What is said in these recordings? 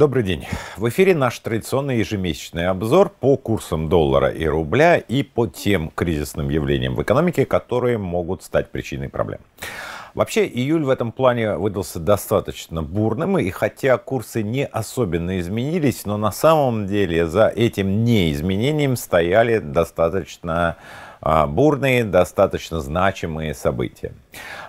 Добрый день. В эфире наш традиционный ежемесячный обзор по курсам доллара и рубля и по тем кризисным явлениям в экономике, которые могут стать причиной проблем. Вообще, июль в этом плане выдался достаточно бурным, и хотя курсы не особенно изменились, но на самом деле за этим неизменением стояли достаточно а, бурные, достаточно значимые события.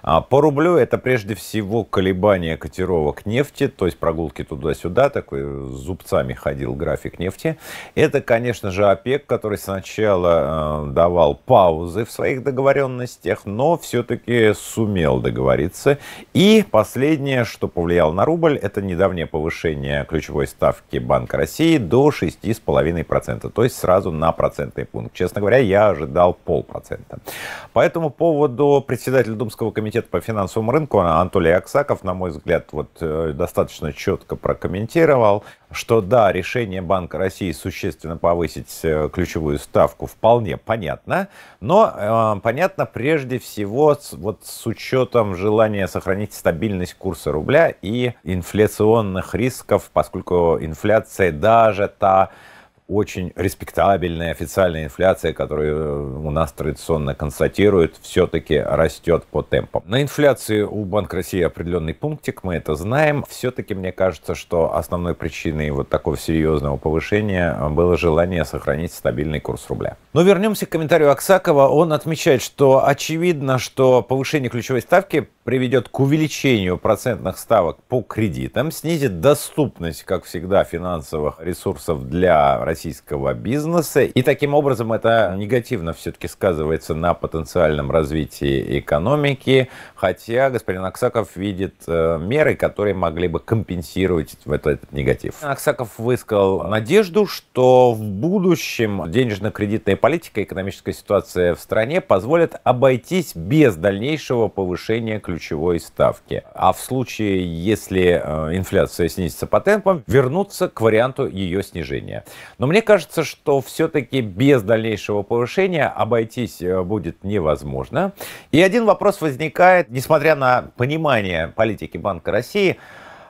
А, по рублю это прежде всего колебания котировок нефти, то есть прогулки туда-сюда, такой зубцами ходил график нефти. Это, конечно же, ОПЕК, который сначала э, давал паузы в своих договоренностях, но все-таки сумел договориться. И последнее, что повлияло на рубль, это недавнее повышение ключевой ставки Банка России до 6,5%, то есть сразу на процентный пункт. Честно говоря, я ожидал полпроцента. По этому поводу председатель Думского комитета по финансовому рынку Анатолий Аксаков, на мой взгляд, вот э, достаточно четко прокомментировал, что да, решение Банка России существенно повысить э, ключевую ставку вполне понятно, но э, понятно прежде всего с, вот с учетом желания сохранить стабильность курса рубля и инфляционных рисков, поскольку инфляция даже та очень респектабельная официальная инфляция, которую э, у нас традиционно констатируют, все-таки растет по темпам. На инфляции у Банка России определенный пунктик, мы это знаем. Все-таки мне кажется, что основной причиной вот такого серьезного повышения э, было желание сохранить стабильный курс рубля. Но вернемся к комментарию Аксакова. Он отмечает, что очевидно, что повышение ключевой ставки приведет к увеличению процентных ставок по кредитам, снизит доступность, как всегда, финансовых ресурсов для российского бизнеса. И таким образом это негативно все-таки сказывается на потенциальном развитии экономики. Хотя господин Аксаков видит э, меры, которые могли бы компенсировать этот, этот негатив. Аксаков высказал надежду, что в будущем денежно-кредитная политика, экономическая ситуация в стране позволят обойтись без дальнейшего повышения ключевых ключевой ставки. А в случае, если э, инфляция снизится по темпам, вернуться к варианту ее снижения. Но мне кажется, что все-таки без дальнейшего повышения обойтись э, будет невозможно. И один вопрос возникает, несмотря на понимание политики Банка России,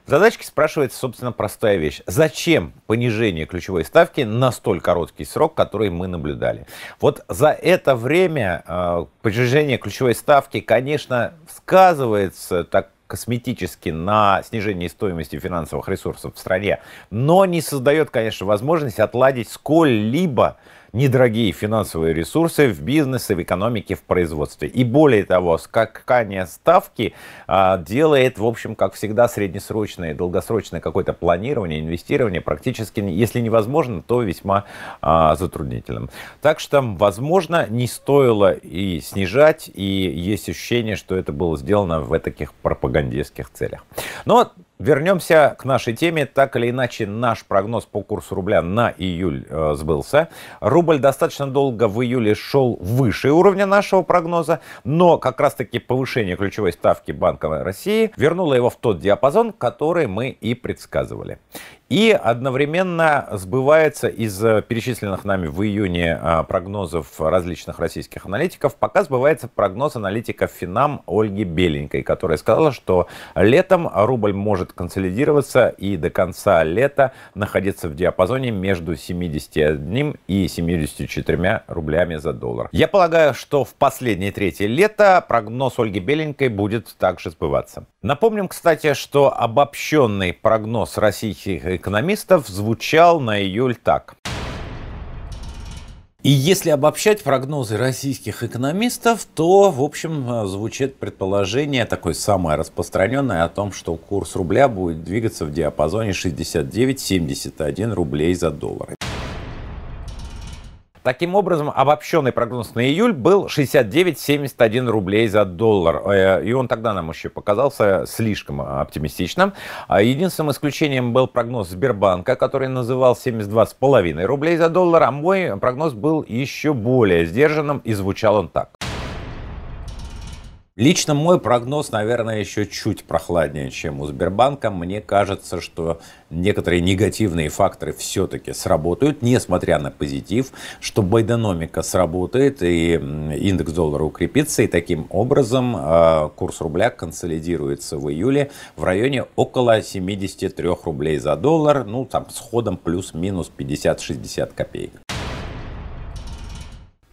в задачке спрашивается, собственно, простая вещь. Зачем понижение ключевой ставки на столь короткий срок, который мы наблюдали? Вот за это время э, понижение ключевой ставки, конечно, сказывается так косметически на снижение стоимости финансовых ресурсов в стране, но не создает, конечно, возможность отладить сколь-либо недорогие финансовые ресурсы в бизнесе, в экономике, в производстве. И более того, скакание ставки а, делает, в общем, как всегда, среднесрочное и долгосрочное какое-то планирование, инвестирование практически, если невозможно, то весьма а, затруднительным. Так что, возможно, не стоило и снижать, и есть ощущение, что это было сделано в таких пропагандистских целях. Но Вернемся к нашей теме. Так или иначе, наш прогноз по курсу рубля на июль э, сбылся. Рубль достаточно долго в июле шел выше уровня нашего прогноза, но как раз-таки повышение ключевой ставки Банка России вернуло его в тот диапазон, который мы и предсказывали. И одновременно сбывается из э, перечисленных нами в июне а, прогнозов различных российских аналитиков, пока сбывается прогноз аналитика Финам Ольги Беленькой, которая сказала, что летом рубль может консолидироваться и до конца лета находиться в диапазоне между 71 и 74 рублями за доллар. Я полагаю, что в последние третье лето прогноз Ольги Беленькой будет также сбываться. Напомним, кстати, что обобщенный прогноз российских экономистов звучал на июль так. И если обобщать прогнозы российских экономистов, то, в общем, э, звучит предположение, такое самое распространенное, о том, что курс рубля будет двигаться в диапазоне 69-71 рублей за доллары. Таким образом, обобщенный прогноз на июль был 69,71 рублей за доллар. Э, и он тогда нам еще показался слишком а, оптимистичным. А единственным исключением был прогноз Сбербанка, который называл 72,5 рублей за доллар, а мой прогноз был еще более сдержанным и звучал он так. Лично мой прогноз, наверное, еще чуть прохладнее, чем у Сбербанка. Мне кажется, что некоторые негативные факторы все-таки сработают, несмотря на позитив, что байденомика сработает и индекс доллара укрепится, и таким образом а, курс рубля консолидируется в июле в районе около 73 рублей за доллар, ну там с ходом плюс-минус 50-60 копеек.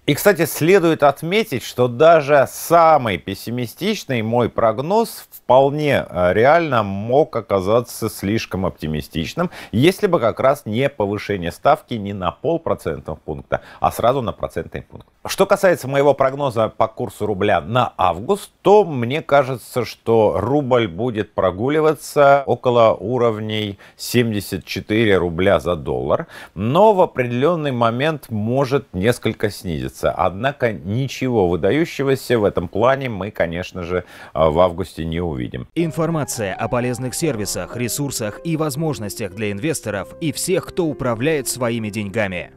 И, кстати, следует отметить, что даже самый пессимистичный мой прогноз вполне э, реально мог оказаться слишком оптимистичным, если бы как раз не повышение ставки не на полпроцентного пункта, а сразу на процентный пункт. Что касается моего прогноза по курсу рубля на август, то мне кажется, что рубль будет прогуливаться около уровней 74 рубля за доллар, но в определенный момент может несколько снизиться. Однако ничего выдающегося в этом плане мы, конечно же, а, в августе не увидим. Информация о полезных сервисах, ресурсах и возможностях для инвесторов и всех, кто управляет своими деньгами.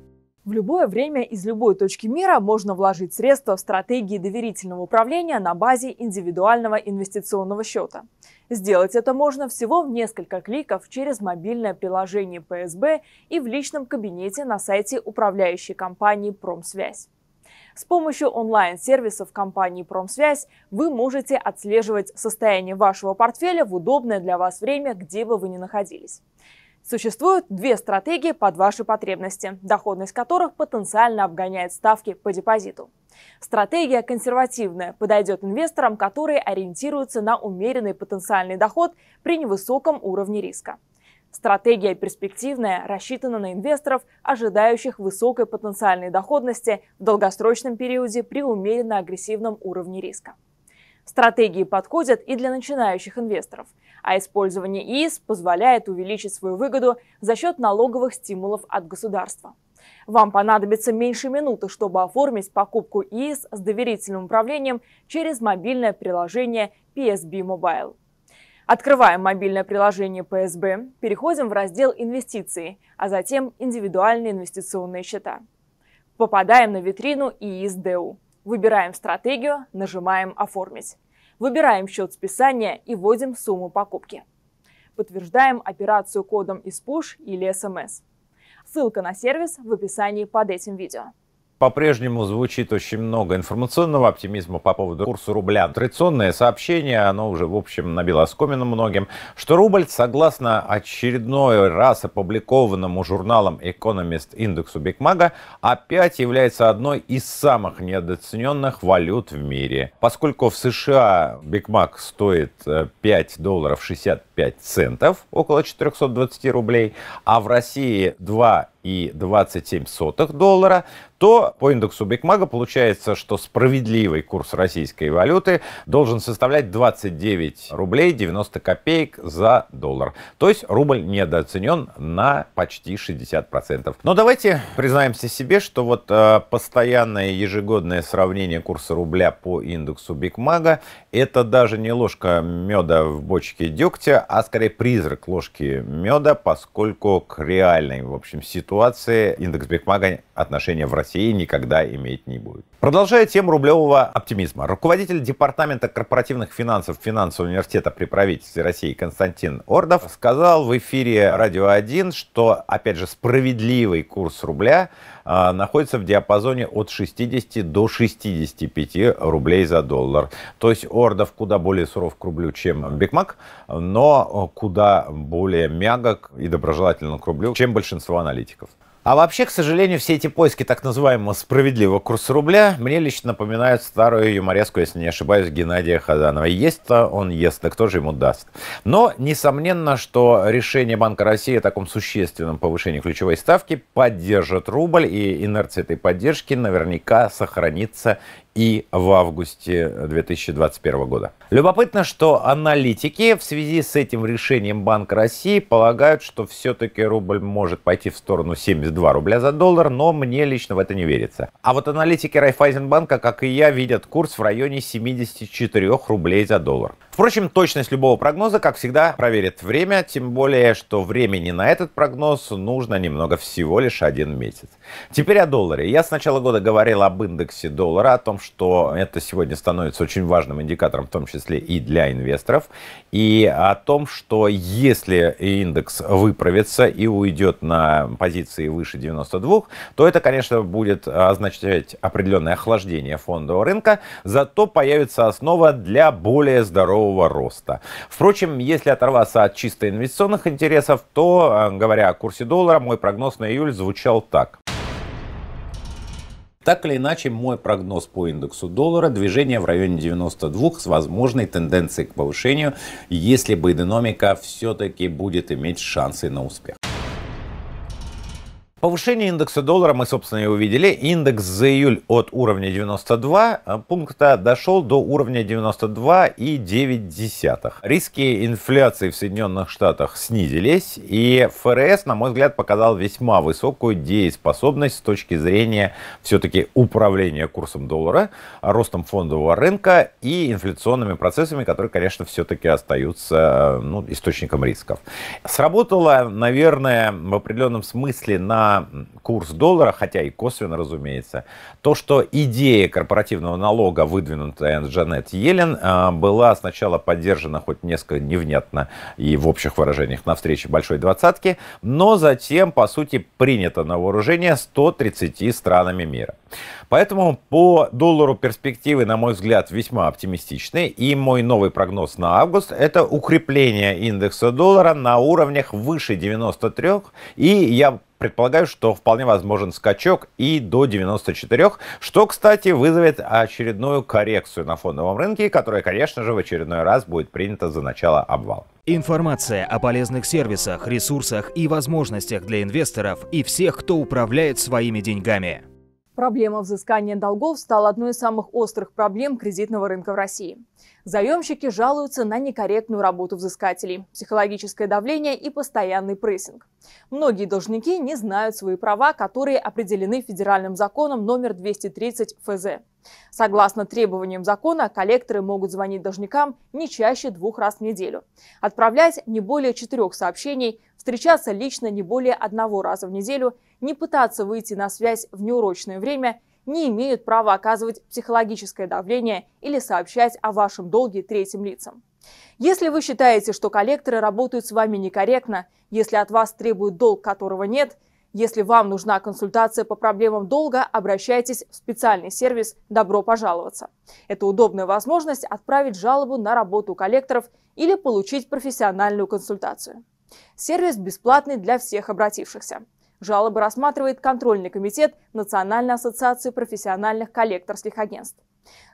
В любое время из любой точки мира можно вложить средства в стратегии доверительного управления на базе индивидуального инвестиционного счета. Сделать это можно всего в несколько кликов через мобильное приложение ПСБ и в личном кабинете на сайте управляющей компании «Промсвязь». С помощью онлайн-сервисов компании «Промсвязь» вы можете отслеживать состояние вашего портфеля в удобное для вас время, где бы вы ни находились. Существуют две стратегии под ваши потребности, доходность которых потенциально обгоняет ставки по депозиту. Стратегия консервативная подойдет инвесторам, которые ориентируются на умеренный потенциальный доход при невысоком уровне риска. Стратегия перспективная рассчитана на инвесторов, ожидающих высокой потенциальной доходности в долгосрочном периоде при умеренно агрессивном уровне риска. Стратегии подходят и для начинающих инвесторов, а использование ИИС позволяет увеличить свою выгоду за счет налоговых стимулов от государства. Вам понадобится меньше минуты, чтобы оформить покупку ИИС с доверительным управлением через мобильное приложение PSB Mobile. Открываем мобильное приложение PSB, переходим в раздел «Инвестиции», а затем «Индивидуальные инвестиционные счета». Попадаем на витрину ИИС ДУ. Выбираем стратегию, нажимаем «Оформить». Выбираем счет списания и вводим сумму покупки. Подтверждаем операцию кодом из PUSH или SMS. Эм Ссылка на сервис в описании под этим видео по-прежнему звучит очень много информационного оптимизма по поводу курса рубля. Традиционное сообщение, оно уже, в общем, набило оскомину многим, что рубль, согласно очередной раз опубликованному журналом Economist индексу Бикмага, опять является одной из самых недооцененных валют в мире. Поскольку в США Бикмаг стоит 5 э, долларов 65 центов, около 420 рублей, а в России 2 и 1,27 доллара, то по индексу Бикмага получается, что справедливый курс российской валюты должен составлять 29 рублей 90 копеек за доллар. То есть рубль недооценен на почти 60%. Но давайте признаемся себе, что вот э, постоянное ежегодное сравнение курса рубля по индексу Бикмага это даже не ложка меда в бочке дегтя, а скорее призрак ложки меда, поскольку к реальной, в общем, ситуации ситуации индекс Бекмага отношения в России никогда иметь не будет. Продолжая тему рублевого оптимизма, руководитель Департамента корпоративных финансов Финансового университета при правительстве России Константин Ордов сказал в эфире «Радио 1», что, опять же, справедливый курс рубля а, находится в диапазоне от 60 до 65 рублей за доллар. То есть Ордов куда более суров к рублю, чем бигмак, но куда более мягок и доброжелательно к рублю, чем большинство аналитиков. А вообще, к сожалению, все эти поиски так называемого справедливого курса рубля мне лично напоминают старую юмореску, если не ошибаюсь, Геннадия Хазанова. Есть-то он ест, да кто же ему даст? Но, несомненно, что решение Банка России о таком существенном повышении ключевой ставки поддержит рубль, и инерция этой поддержки наверняка сохранится и в августе 2021 года. Любопытно, что аналитики в связи с этим решением Банка России полагают, что все-таки рубль может пойти в сторону 72 рубля за доллар, но мне лично в это не верится. А вот аналитики Райфайзенбанка, как и я, видят курс в районе 74 рублей за доллар. Впрочем, точность любого прогноза, как всегда, проверит время, тем более, что времени на этот прогноз нужно немного всего лишь один месяц. Теперь о долларе. Я с начала года говорил об индексе доллара, о том, что это сегодня становится очень важным индикатором, в том числе и для инвесторов, и о том, что если индекс выправится и уйдет на позиции выше 92, то это, конечно, будет означать определенное охлаждение фондового рынка, зато появится основа для более здорового роста. Впрочем, если оторваться от чисто инвестиционных интересов, то, э, говоря о курсе доллара, мой прогноз на июль звучал так. Так или иначе, мой прогноз по индексу доллара – движение в районе 92 с возможной тенденцией к повышению, если бы экономика все-таки будет иметь шансы на успех. Повышение индекса доллара мы, собственно, и увидели. Индекс за июль от уровня 92 э, пункта дошел до уровня 92,9. Риски инфляции в Соединенных Штатах снизились, и ФРС, на мой взгляд, показал весьма высокую дееспособность с точки зрения все-таки управления курсом доллара, ростом фондового рынка и инфляционными процессами, которые, конечно, все-таки остаются э, ну, источником рисков. Сработало, наверное, в определенном смысле на курс доллара, хотя и косвенно, разумеется, то, что идея корпоративного налога, выдвинутая Джанет Елен, а, была сначала поддержана хоть несколько невнятно и в общих выражениях на встрече Большой Двадцатки, но затем, по сути, принята на вооружение 130 странами мира. Поэтому по доллару перспективы, на мой взгляд, весьма оптимистичны. И мой новый прогноз на август – это укрепление индекса доллара на уровнях выше 93. И я предполагаю, что вполне возможен скачок и до 94, что, кстати, вызовет очередную коррекцию на фондовом рынке, которая, конечно же, в очередной раз будет принята за начало обвала. Информация о полезных сервисах, ресурсах и возможностях для инвесторов и всех, кто управляет своими деньгами. Проблема взыскания долгов стала одной из самых острых проблем кредитного рынка в России. Заемщики жалуются на некорректную работу взыскателей, психологическое давление и постоянный прессинг. Многие должники не знают свои права, которые определены федеральным законом номер 230 ФЗ. Согласно требованиям закона, коллекторы могут звонить должникам не чаще двух раз в неделю, отправлять не более четырех сообщений, встречаться лично не более одного раза в неделю, не пытаться выйти на связь в неурочное время – не имеют права оказывать психологическое давление или сообщать о вашем долге третьим лицам. Если вы считаете, что коллекторы работают с вами некорректно, если от вас требуют долг, которого нет, если вам нужна консультация по проблемам долга, обращайтесь в специальный сервис «Добро пожаловаться». Это удобная возможность отправить жалобу на работу коллекторов или получить профессиональную консультацию. Сервис бесплатный для всех обратившихся. Жалобы рассматривает контрольный комитет Национальной ассоциации профессиональных коллекторских агентств.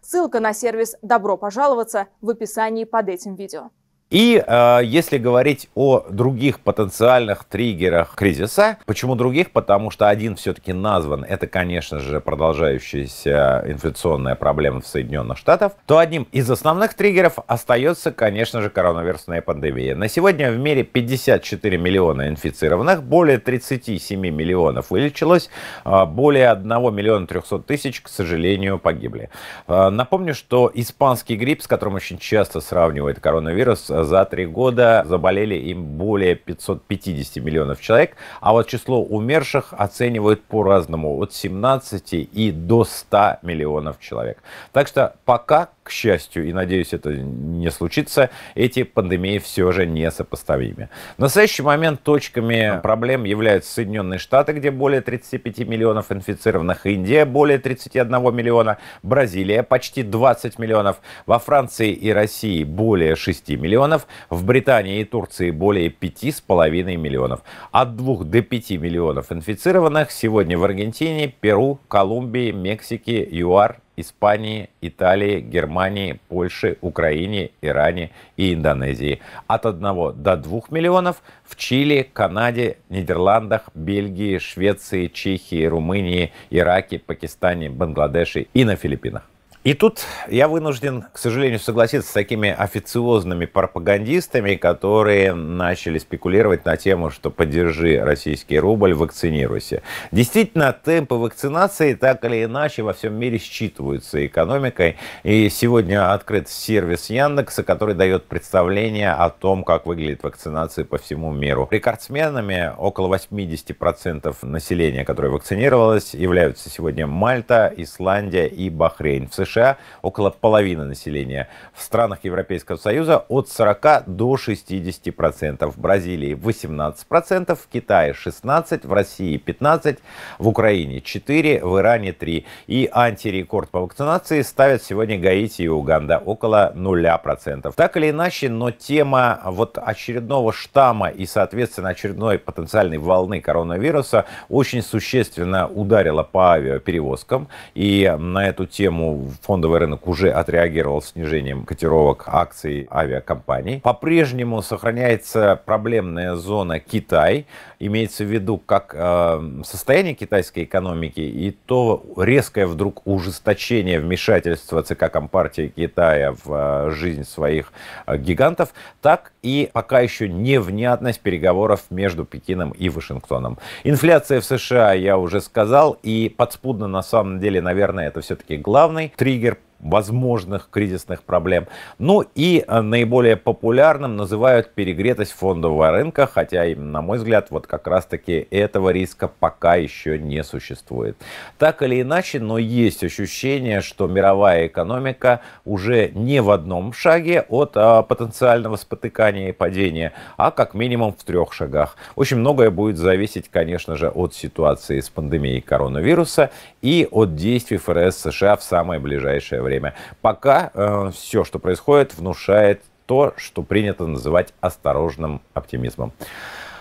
Ссылка на сервис «Добро пожаловаться» в описании под этим видео. И э, если говорить о других потенциальных триггерах кризиса, почему других? Потому что один все-таки назван, это, конечно же, продолжающаяся инфляционная проблема в Соединенных Штатах, то одним из основных триггеров остается, конечно же, коронавирусная пандемия. На сегодня в мире 54 миллиона инфицированных, более 37 миллионов вылечилось, э, более 1 миллиона 300 тысяч, к сожалению, погибли. Э, напомню, что испанский грипп, с которым очень часто сравнивают коронавирус, э, за три года заболели им более 550 миллионов человек, а вот число умерших оценивают по-разному, от 17 и до 100 миллионов человек. Так что пока, к счастью, и надеюсь, это не случится, эти пандемии все же несопоставимы. В настоящий момент точками проблем являются Соединенные Штаты, где более 35 миллионов инфицированных, Индия более 31 миллиона, Бразилия почти 20 миллионов, во Франции и России более 6 миллионов, миллионов, в Британии и Турции более 5,5 миллионов. От 2 до 5 миллионов инфицированных сегодня в Аргентине, Перу, Колумбии, Мексике, ЮАР, Испании, Италии, Германии, Польше, Украине, Иране и Индонезии. От 1 до 2 миллионов в Чили, Канаде, Нидерландах, Бельгии, Швеции, Чехии, Румынии, Ираке, Пакистане, Бангладеше и на Филиппинах. И тут я вынужден, к сожалению, согласиться с такими официозными пропагандистами, которые начали спекулировать на тему, что поддержи российский рубль, вакцинируйся. Действительно, темпы вакцинации так или иначе во всем мире считываются экономикой. И сегодня открыт сервис Яндекса, который дает представление о том, как выглядит вакцинация по всему миру. Рекордсменами около 80% населения, которое вакцинировалось, являются сегодня Мальта, Исландия и Бахрейн. В США США около половины населения. В странах Европейского Союза от 40 до 60%. В Бразилии 18%, в Китае 16%, в России 15%, в Украине 4%, в Иране 3%. И антирекорд по вакцинации ставят сегодня Гаити и Уганда около 0%. Так или иначе, но тема вот очередного штамма и, соответственно, очередной потенциальной волны коронавируса очень существенно ударила по авиаперевозкам. И на эту тему фондовый рынок уже отреагировал снижением котировок акций авиакомпаний. По-прежнему сохраняется проблемная зона Китай имеется в виду как эм, состояние китайской экономики и то резкое вдруг ужесточение вмешательства ЦК Компартии Китая в э, жизнь своих э, гигантов, так и пока еще невнятность переговоров между Пекином и Вашингтоном. Инфляция в США, я уже сказал, и подспудно на самом деле, наверное, это все-таки главный триггер возможных кризисных проблем. Ну и э, наиболее популярным называют перегретость фондового рынка, хотя, на мой взгляд, вот как раз-таки этого риска пока еще не существует. Так или иначе, но есть ощущение, что мировая экономика уже не в одном шаге от э, потенциального спотыкания и падения, а как минимум в трех шагах. Очень многое будет зависеть, конечно же, от ситуации с пандемией коронавируса и от действий ФРС США в самое ближайшее время время. Пока э, все, что происходит, внушает то, что принято называть осторожным оптимизмом.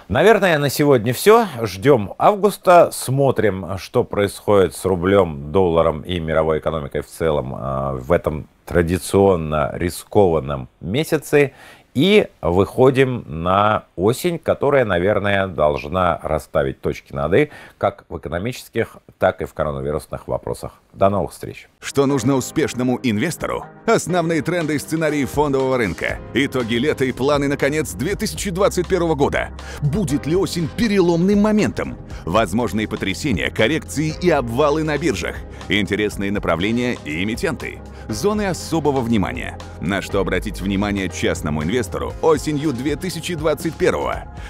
Наверное, на сегодня все. Ждем августа, смотрим, что происходит с рублем, долларом и мировой экономикой в целом э, в этом традиционно рискованном месяце. И выходим на осень, которая, наверное, должна расставить точки над «и» как в экономических, так и в коронавирусных вопросах. До новых встреч. Что нужно успешному инвестору? Основные тренды и сценарии фондового рынка. Итоги лета и планы на конец 2021 года. Будет ли осень переломным моментом? Возможные потрясения, коррекции и обвалы на биржах. Интересные направления и эмитенты. Зоны особого внимания. На что обратить внимание частному инвестору осенью 2021.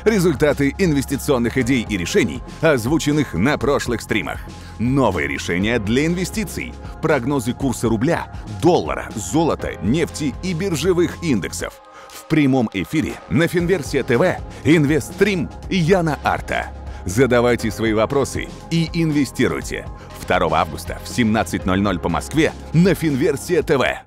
Результаты инвестиционных идей и решений, озвученных на прошлых стримах. Новые решения для инвестиций инвестиций, прогнозы курса рубля, доллара, золота, нефти и биржевых индексов. В прямом эфире на Финверсия ТВ, Инвестстрим и Яна Арта. Задавайте свои вопросы и инвестируйте. 2 августа в 17.00 по Москве на Финверсия ТВ.